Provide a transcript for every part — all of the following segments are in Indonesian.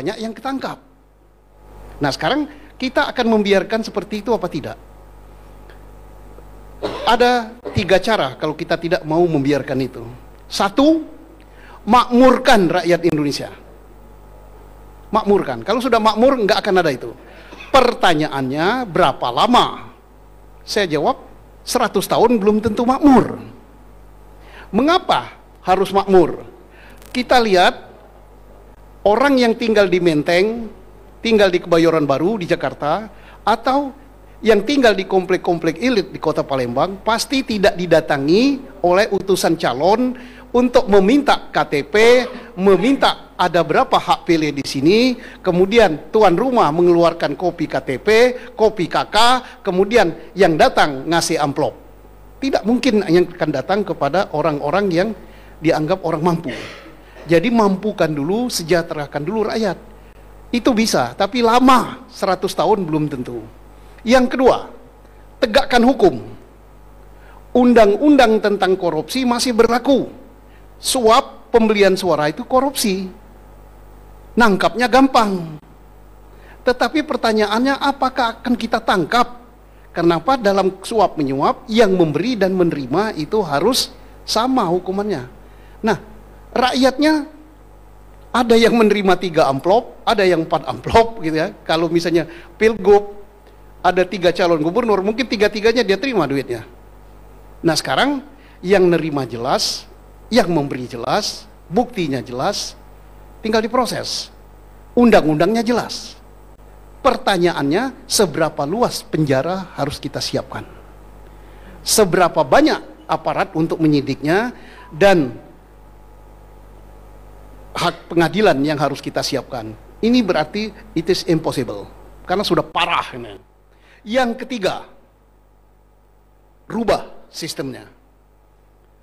banyak yang ketangkap. Nah sekarang kita akan membiarkan seperti itu apa tidak? Ada tiga cara kalau kita tidak mau membiarkan itu. Satu, makmurkan rakyat Indonesia. Makmurkan. Kalau sudah makmur, nggak akan ada itu. Pertanyaannya, berapa lama? Saya jawab, 100 tahun belum tentu makmur. Mengapa harus makmur? Kita lihat orang yang tinggal di Menteng, tinggal di Kebayoran Baru di Jakarta, atau yang tinggal di komplek-komplek elit di kota Palembang pasti tidak didatangi oleh utusan calon untuk meminta KTP, meminta ada berapa hak pilih di sini, kemudian tuan rumah mengeluarkan kopi KTP, kopi KK, kemudian yang datang ngasih amplop. Tidak mungkin yang akan datang kepada orang-orang yang dianggap orang mampu. Jadi mampukan dulu, sejahterakan dulu rakyat. Itu bisa, tapi lama 100 tahun belum tentu. Yang kedua, tegakkan hukum. Undang-undang tentang korupsi masih berlaku. Suap pembelian suara itu korupsi. Nangkapnya gampang. Tetapi pertanyaannya apakah akan kita tangkap? Kenapa dalam suap menyuap yang memberi dan menerima itu harus sama hukumannya? Nah, rakyatnya ada yang menerima tiga amplop, ada yang empat amplop gitu ya. Kalau misalnya pilgub ada tiga calon gubernur, mungkin tiga-tiganya dia terima duitnya. Nah sekarang yang nerima jelas, yang memberi jelas, buktinya jelas, tinggal diproses. Undang-undangnya jelas. Pertanyaannya, seberapa luas penjara harus kita siapkan? Seberapa banyak aparat untuk menyidiknya dan hak pengadilan yang harus kita siapkan. Ini berarti it is impossible karena sudah parah ini. Yang ketiga, rubah sistemnya.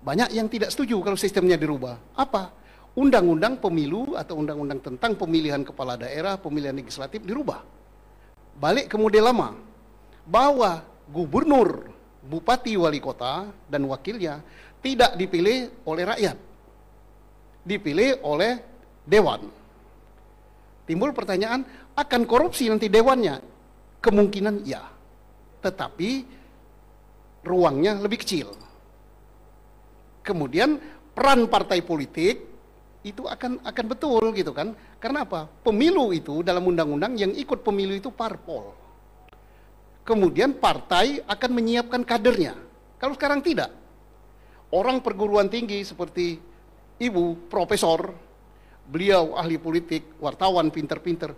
Banyak yang tidak setuju kalau sistemnya dirubah. Apa? Undang-undang pemilu atau undang-undang tentang pemilihan kepala daerah, pemilihan legislatif dirubah. Balik ke model lama. Bahwa gubernur, bupati, wali kota, dan wakilnya tidak dipilih oleh rakyat dipilih oleh dewan. Timbul pertanyaan, akan korupsi nanti dewannya? Kemungkinan ya, tetapi ruangnya lebih kecil. Kemudian peran partai politik itu akan akan betul gitu kan? Karena apa? Pemilu itu dalam undang-undang yang ikut pemilu itu parpol. Kemudian partai akan menyiapkan kadernya. Kalau sekarang tidak, orang perguruan tinggi seperti ibu profesor, beliau ahli politik, wartawan pinter-pinter.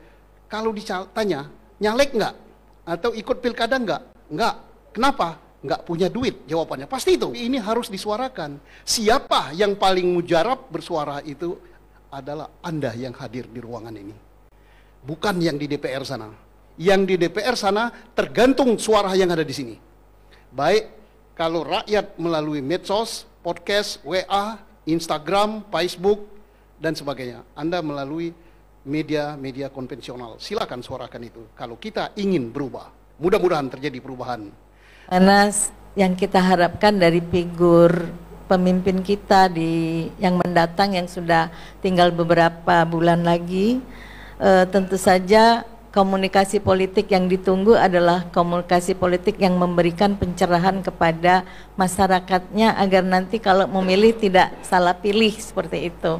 Kalau ditanya, nyalek nggak? Atau ikut pilkada nggak? Nggak. Kenapa? Nggak punya duit jawabannya. Pasti itu. Ini harus disuarakan. Siapa yang paling mujarab bersuara itu adalah Anda yang hadir di ruangan ini. Bukan yang di DPR sana. Yang di DPR sana tergantung suara yang ada di sini. Baik kalau rakyat melalui medsos, podcast, WA, Instagram, Facebook, dan sebagainya. Anda melalui media-media konvensional. Silakan suarakan itu. Kalau kita ingin berubah, mudah-mudahan terjadi perubahan. Anas, yang kita harapkan dari figur pemimpin kita di yang mendatang yang sudah tinggal beberapa bulan lagi, e, tentu saja komunikasi politik yang ditunggu adalah komunikasi politik yang memberikan pencerahan kepada masyarakatnya agar nanti kalau memilih tidak salah pilih seperti itu.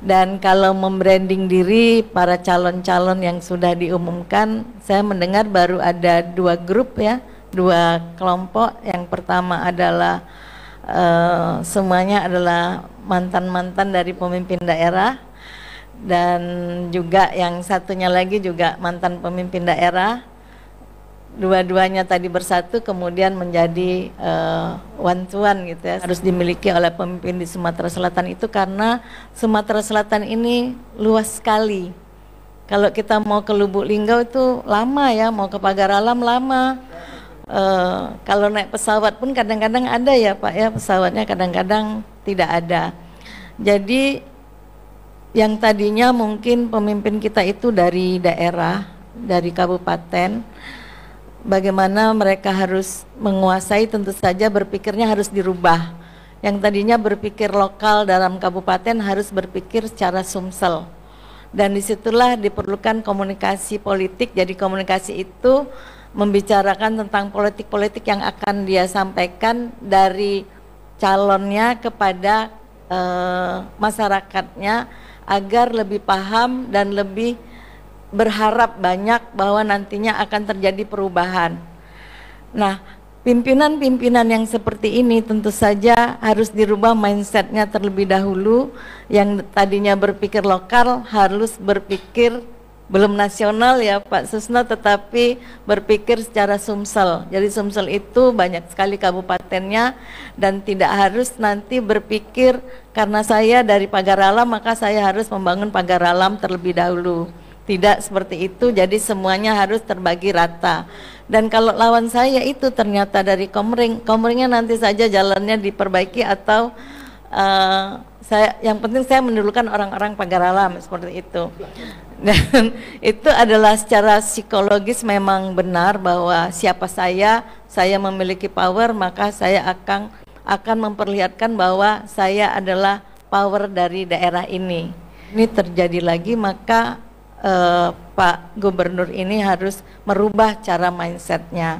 Dan kalau membranding diri para calon-calon yang sudah diumumkan, saya mendengar baru ada dua grup ya, dua kelompok. Yang pertama adalah uh, semuanya adalah mantan-mantan dari pemimpin daerah dan juga yang satunya lagi juga mantan pemimpin daerah dua-duanya tadi bersatu kemudian menjadi uh, one to one gitu ya harus dimiliki oleh pemimpin di Sumatera Selatan itu karena Sumatera Selatan ini luas sekali kalau kita mau ke Lubuk Linggau itu lama ya mau ke Pagar Alam lama uh, kalau naik pesawat pun kadang-kadang ada ya Pak ya pesawatnya kadang-kadang tidak ada jadi yang tadinya mungkin pemimpin kita itu dari daerah, dari kabupaten, bagaimana mereka harus menguasai tentu saja berpikirnya harus dirubah. Yang tadinya berpikir lokal dalam kabupaten harus berpikir secara sumsel. Dan disitulah diperlukan komunikasi politik, jadi komunikasi itu membicarakan tentang politik-politik yang akan dia sampaikan dari calonnya kepada e, masyarakatnya agar lebih paham dan lebih berharap banyak bahwa nantinya akan terjadi perubahan. Nah, pimpinan-pimpinan yang seperti ini tentu saja harus dirubah mindsetnya terlebih dahulu yang tadinya berpikir lokal harus berpikir belum nasional ya Pak Susno tetapi berpikir secara Sumsel. Jadi Sumsel itu banyak sekali kabupatennya dan tidak harus nanti berpikir karena saya dari pagar alam maka saya harus membangun pagar alam terlebih dahulu. Tidak seperti itu jadi semuanya harus terbagi rata. Dan kalau lawan saya itu ternyata dari Komering, Komeringnya nanti saja jalannya diperbaiki atau uh, saya yang penting saya mendulukan orang-orang pagar alam seperti itu dan itu adalah secara psikologis memang benar bahwa siapa saya saya memiliki power maka saya akan akan memperlihatkan bahwa saya adalah power dari daerah ini ini terjadi lagi maka uh, Pak Gubernur ini harus merubah cara mindsetnya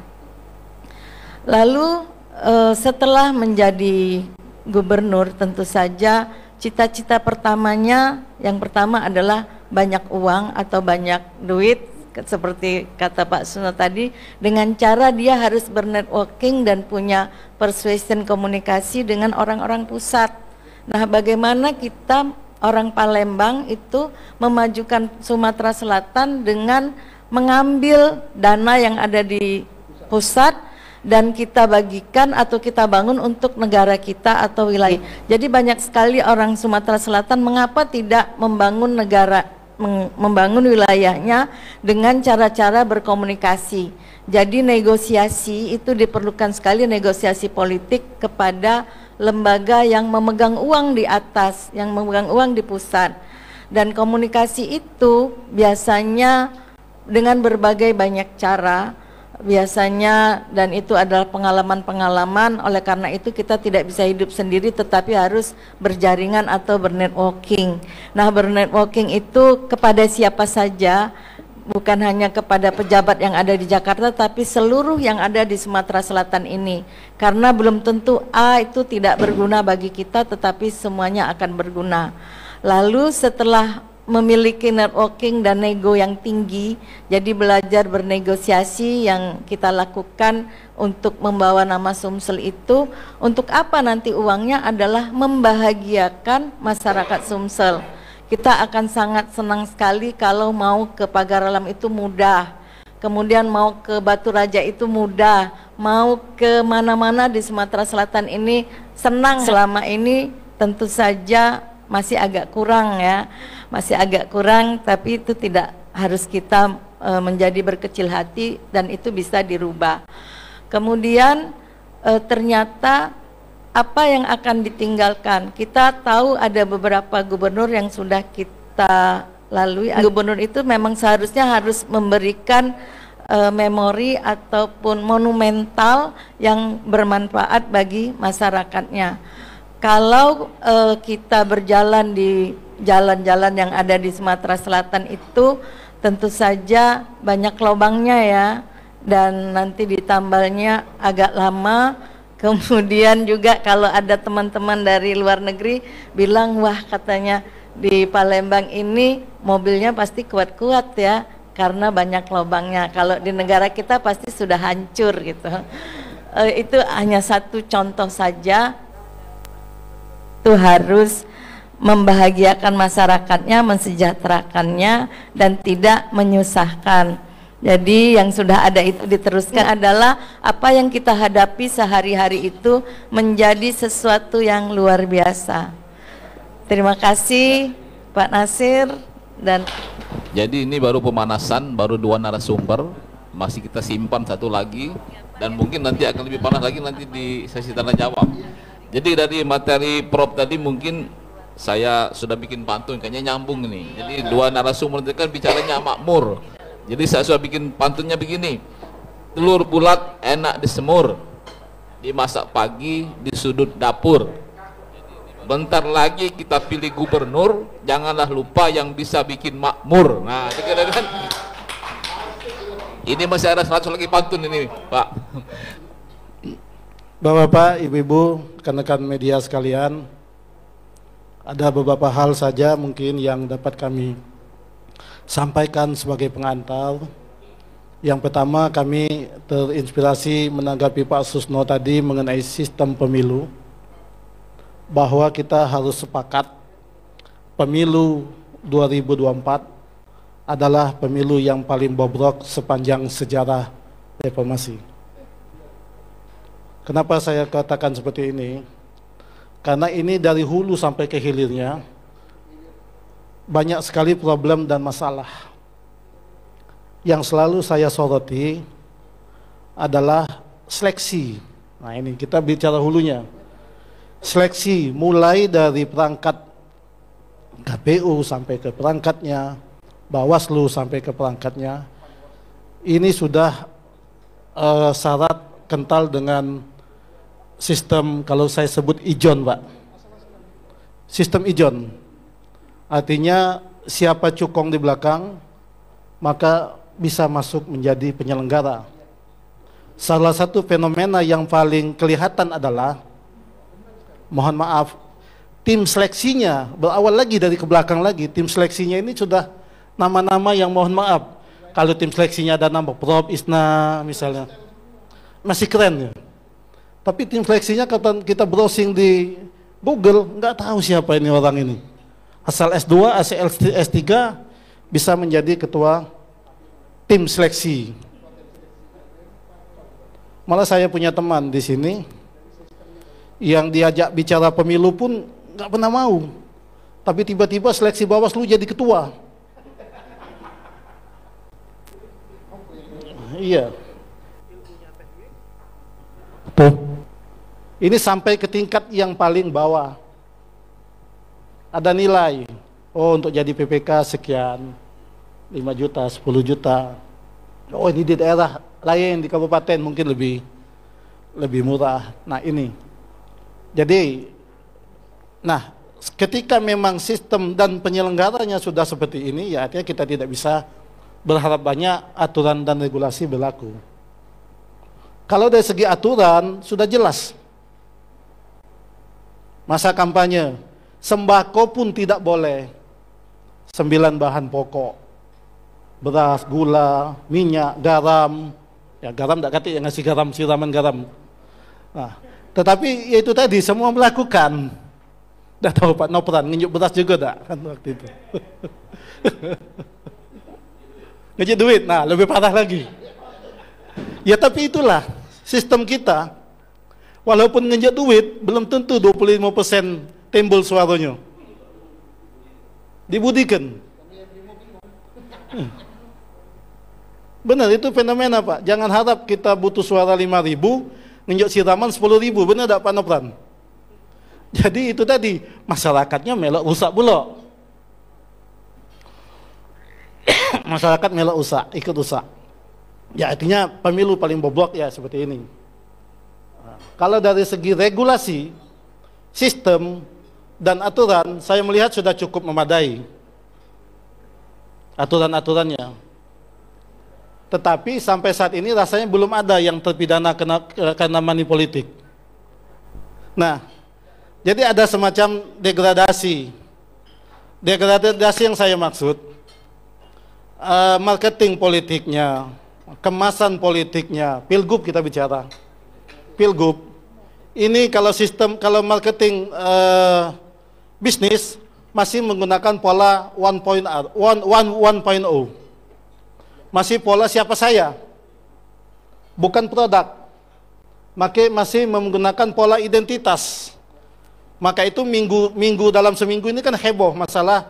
lalu eh, setelah menjadi gubernur tentu saja cita-cita pertamanya yang pertama adalah banyak uang atau banyak duit seperti kata Pak Suno tadi dengan cara dia harus bernetworking dan punya persuasion komunikasi dengan orang-orang pusat. Nah, bagaimana kita orang Palembang itu memajukan Sumatera Selatan dengan mengambil dana yang ada di pusat dan kita bagikan atau kita bangun untuk negara kita atau wilayah. Iya. Jadi banyak sekali orang Sumatera Selatan mengapa tidak membangun negara membangun wilayahnya dengan cara-cara berkomunikasi. Jadi negosiasi itu diperlukan sekali negosiasi politik kepada lembaga yang memegang uang di atas, yang memegang uang di pusat. Dan komunikasi itu biasanya dengan berbagai banyak cara biasanya dan itu adalah pengalaman-pengalaman oleh karena itu kita tidak bisa hidup sendiri tetapi harus berjaringan atau bernetworking. Nah, bernetworking itu kepada siapa saja bukan hanya kepada pejabat yang ada di Jakarta tapi seluruh yang ada di Sumatera Selatan ini. Karena belum tentu A itu tidak berguna bagi kita tetapi semuanya akan berguna. Lalu setelah memiliki networking dan nego yang tinggi. Jadi belajar bernegosiasi yang kita lakukan untuk membawa nama Sumsel itu untuk apa nanti uangnya adalah membahagiakan masyarakat Sumsel. Kita akan sangat senang sekali kalau mau ke pagar alam itu mudah. Kemudian mau ke Batu Raja itu mudah, mau ke mana-mana di Sumatera Selatan ini senang selama ini tentu saja masih agak kurang ya, masih agak kurang, tapi itu tidak harus kita e, menjadi berkecil hati dan itu bisa dirubah. Kemudian e, ternyata apa yang akan ditinggalkan? Kita tahu ada beberapa gubernur yang sudah kita lalui. Gubernur itu memang seharusnya harus memberikan e, memori ataupun monumental yang bermanfaat bagi masyarakatnya kalau uh, kita berjalan di jalan-jalan yang ada di Sumatera Selatan itu tentu saja banyak lubangnya ya dan nanti ditambalnya agak lama kemudian juga kalau ada teman-teman dari luar negeri bilang wah katanya di Palembang ini mobilnya pasti kuat-kuat ya karena banyak lubangnya kalau di negara kita pasti sudah hancur gitu uh, itu hanya satu contoh saja itu harus membahagiakan masyarakatnya, mensejahterakannya dan tidak menyusahkan. Jadi yang sudah ada itu diteruskan ya. adalah apa yang kita hadapi sehari-hari itu menjadi sesuatu yang luar biasa. Terima kasih Pak Nasir dan Jadi ini baru pemanasan, baru dua narasumber, masih kita simpan satu lagi dan mungkin nanti akan lebih panas lagi nanti di sesi tanda jawab. Jadi dari materi prop tadi mungkin saya sudah bikin pantun kayaknya nyambung nih. Jadi dua narasumber itu kan bicaranya makmur. Jadi saya sudah bikin pantunnya begini. Telur bulat enak disemur. Dimasak pagi di sudut dapur. Bentar lagi kita pilih gubernur, janganlah lupa yang bisa bikin makmur. Nah, dikira kira kan, kan. ini masih ada 100 lagi pantun ini, Pak. Bapak-bapak, ibu-ibu, rekan-rekan media sekalian, ada beberapa hal saja mungkin yang dapat kami sampaikan sebagai pengantar. Yang pertama, kami terinspirasi menanggapi Pak Susno tadi mengenai sistem pemilu, bahwa kita harus sepakat pemilu 2024 adalah pemilu yang paling bobrok sepanjang sejarah reformasi Kenapa saya katakan seperti ini? Karena ini dari hulu sampai ke hilirnya banyak sekali problem dan masalah. Yang selalu saya soroti adalah seleksi. Nah, ini kita bicara hulunya. Seleksi mulai dari perangkat KPU sampai ke perangkatnya, Bawaslu sampai ke perangkatnya. Ini sudah uh, syarat kental dengan sistem kalau saya sebut ijon pak sistem ijon artinya siapa cukong di belakang maka bisa masuk menjadi penyelenggara salah satu fenomena yang paling kelihatan adalah mohon maaf tim seleksinya berawal lagi dari ke belakang lagi tim seleksinya ini sudah nama-nama yang mohon maaf kalau tim seleksinya ada nama Prof Isna misalnya masih keren ya. Tapi tim seleksinya kata kita browsing di Google, nggak tahu siapa ini orang ini. Asal S2, asal S3 bisa menjadi ketua tim seleksi. Malah saya punya teman di sini yang diajak bicara pemilu pun nggak pernah mau. Tapi tiba-tiba seleksi Bawaslu jadi ketua. Iya. Tuh. Ini sampai ke tingkat yang paling bawah. Ada nilai. Oh, untuk jadi PPK sekian. 5 juta, 10 juta. Oh, ini di daerah lain di kabupaten mungkin lebih lebih murah. Nah, ini. Jadi nah, ketika memang sistem dan penyelenggaranya sudah seperti ini, ya artinya kita tidak bisa berharap banyak aturan dan regulasi berlaku. Kalau dari segi aturan sudah jelas. Masa kampanye, sembako pun tidak boleh. Sembilan bahan pokok. Beras, gula, minyak, garam. Ya garam tidak kata yang ngasih garam, siraman garam. Nah, tetapi ya itu tadi semua melakukan. Tidak tahu Pak Nopran, nginjuk beras juga tidak kan waktu itu. Ngejek duit, nah lebih parah lagi. Ya tapi itulah sistem kita, walaupun nginjek duit, belum tentu 25% timbul suaranya. Dibudikan. Hmm. Benar, itu fenomena Pak. Jangan harap kita butuh suara 5 ribu, nginjek siraman 10 ribu. Benar tak Pak Nopran? Jadi itu tadi, masyarakatnya melok rusak pula. Masyarakat melok rusak, ikut rusak ya artinya pemilu paling bobok ya seperti ini. Kalau dari segi regulasi, sistem dan aturan saya melihat sudah cukup memadai aturan-aturannya. Tetapi sampai saat ini rasanya belum ada yang terpidana kena, karena money politik. Nah, jadi ada semacam degradasi. Degradasi yang saya maksud, uh, marketing politiknya, kemasan politiknya. Pilgub kita bicara. Pilgub. Ini kalau sistem kalau marketing uh, bisnis masih menggunakan pola 1.0. Uh, masih pola siapa saya? Bukan produk. Maka masih menggunakan pola identitas. Maka itu minggu minggu dalam seminggu ini kan heboh masalah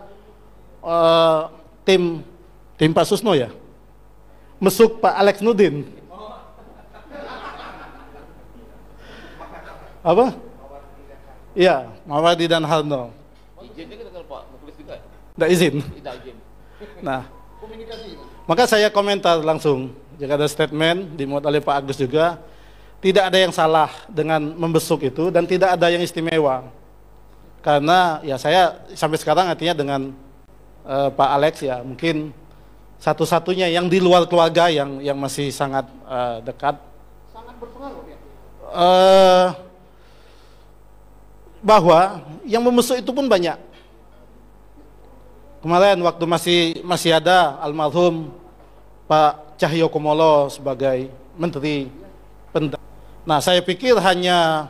uh, tim tim Pak Susno ya mesuk Pak Alex Nudin. Apa? Iya, Mawardi dan Harno. Izinnya kita kalau Pak Muklis juga. Tidak ya? izin. Tidak izin. Nah, maka saya komentar langsung. Jika ada statement dimuat oleh Pak Agus juga, tidak ada yang salah dengan membesuk itu dan tidak ada yang istimewa. Karena ya saya sampai sekarang artinya dengan uh, Pak Alex ya mungkin satu-satunya yang di luar keluarga yang yang masih sangat uh, dekat sangat berpengaruh ya uh, bahwa yang memusuhi itu pun banyak kemarin waktu masih masih ada almarhum Pak Cahyo Kumolo sebagai menteri Nah saya pikir hanya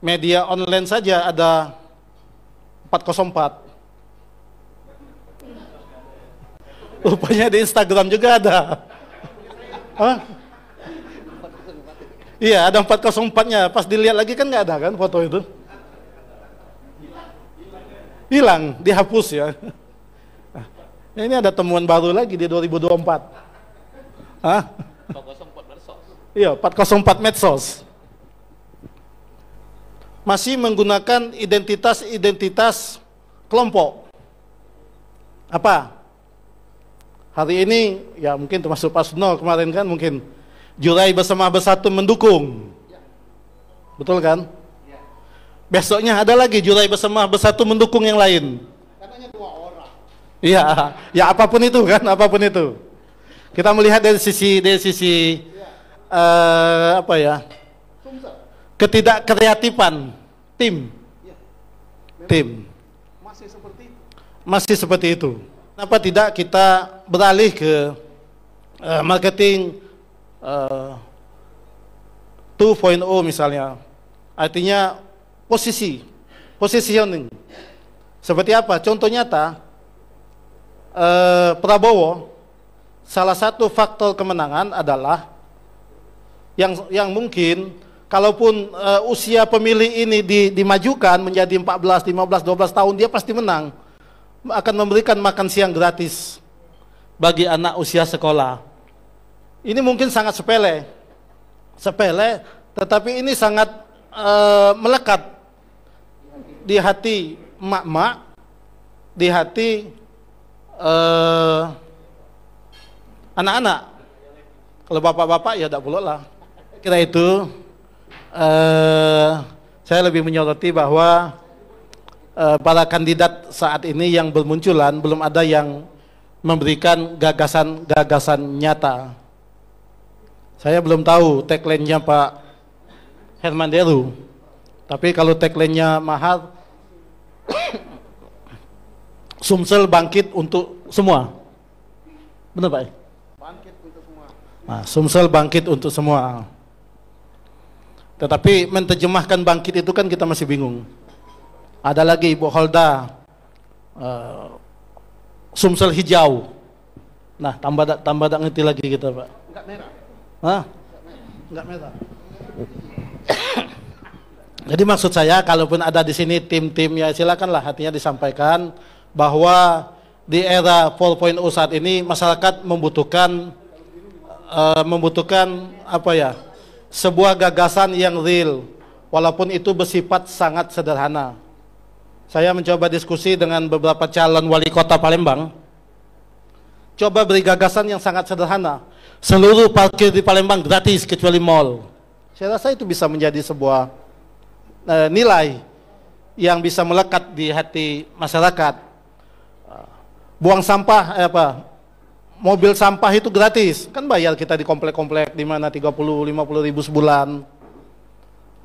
media online saja ada 404 Rupanya di Instagram juga ada. Iya, ada 404-nya. Pas dilihat lagi kan nggak ada kan foto itu. Hilang, dihapus ya. Nah, ini ada temuan baru lagi di 2024. Hah? Iya, 404 medsos. Masih menggunakan identitas-identitas kelompok. Apa? hari ini ya mungkin termasuk Pak Suno kemarin kan mungkin Jurai bersama bersatu mendukung ya. betul kan ya. besoknya ada lagi Jurai bersama bersatu mendukung yang lain katanya dua orang iya ya apapun itu kan apapun itu kita melihat dari sisi dari sisi ya. uh, apa ya ketidak kreatifan tim ya. tim masih seperti itu masih seperti itu Kenapa tidak kita beralih ke uh, marketing uh, eh, 2.0 misalnya? Artinya posisi, positioning. Seperti apa? Contoh nyata, uh, Prabowo salah satu faktor kemenangan adalah yang yang mungkin kalaupun uh, usia pemilih ini di, dimajukan menjadi 14, 15, 12 tahun dia pasti menang akan memberikan makan siang gratis bagi anak usia sekolah. Ini mungkin sangat sepele, sepele, tetapi ini sangat e, melekat di hati mak-mak, di hati eh, anak-anak. Kalau bapak-bapak ya tidak perlu lah. Kira itu e, saya lebih menyoroti bahwa Eh, para kandidat saat ini yang bermunculan belum ada yang memberikan gagasan-gagasan nyata. Saya belum tahu tagline-nya Pak Herman Deru. Tapi kalau tagline-nya mahal, Sumsel bangkit untuk semua. Benar Pak? Bangkit untuk semua. Nah, Sumsel bangkit untuk semua. Tetapi menterjemahkan bangkit itu kan kita masih bingung. Ada lagi Ibu Holda uh, Sumsel Hijau. Nah, tambah da, tambah tak ngerti lagi kita, Pak. Enggak merah. Hah? Enggak merah. Jadi maksud saya kalaupun ada di sini tim-tim ya silakanlah hatinya disampaikan bahwa di era 4.0 saat ini masyarakat membutuhkan uh, membutuhkan apa ya? sebuah gagasan yang real walaupun itu bersifat sangat sederhana. Saya mencoba diskusi dengan beberapa calon wali kota Palembang. Coba beri gagasan yang sangat sederhana. Seluruh parkir di Palembang gratis kecuali mall. Saya rasa itu bisa menjadi sebuah e, nilai yang bisa melekat di hati masyarakat. Eh, buang sampah eh, apa? Mobil sampah itu gratis. Kan bayar kita di komplek-komplek di mana 30 50 ribu sebulan.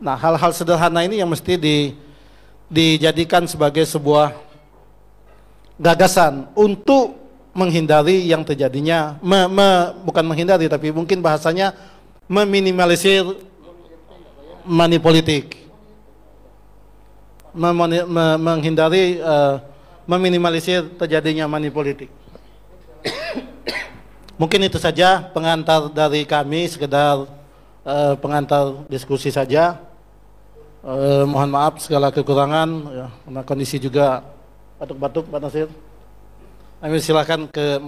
Nah, hal-hal sederhana ini yang mesti di dijadikan sebagai sebuah gagasan untuk menghindari yang terjadinya me, me, bukan menghindari tapi mungkin bahasanya meminimalisir money politik me, me, menghindari uh, meminimalisir terjadinya money politik mungkin itu saja pengantar dari kami sekedar uh, pengantar diskusi saja eh, mohon maaf segala kekurangan ya, karena kondisi juga batuk-batuk Pak Nasir. Kami silakan ke